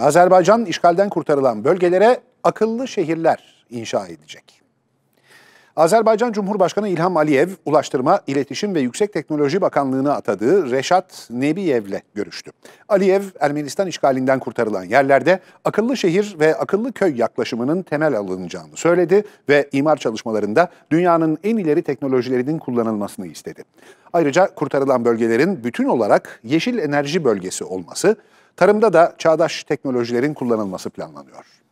Azerbaycan işgalden kurtarılan bölgelere akıllı şehirler inşa edecek. Azerbaycan Cumhurbaşkanı İlham Aliyev, Ulaştırma, İletişim ve Yüksek Teknoloji Bakanlığı'na atadığı Reşat Nebiyev'le görüştü. Aliyev, Ermenistan işgalinden kurtarılan yerlerde akıllı şehir ve akıllı köy yaklaşımının temel alınacağını söyledi ve imar çalışmalarında dünyanın en ileri teknolojilerinin kullanılmasını istedi. Ayrıca kurtarılan bölgelerin bütün olarak yeşil enerji bölgesi olması, Tarımda da çağdaş teknolojilerin kullanılması planlanıyor.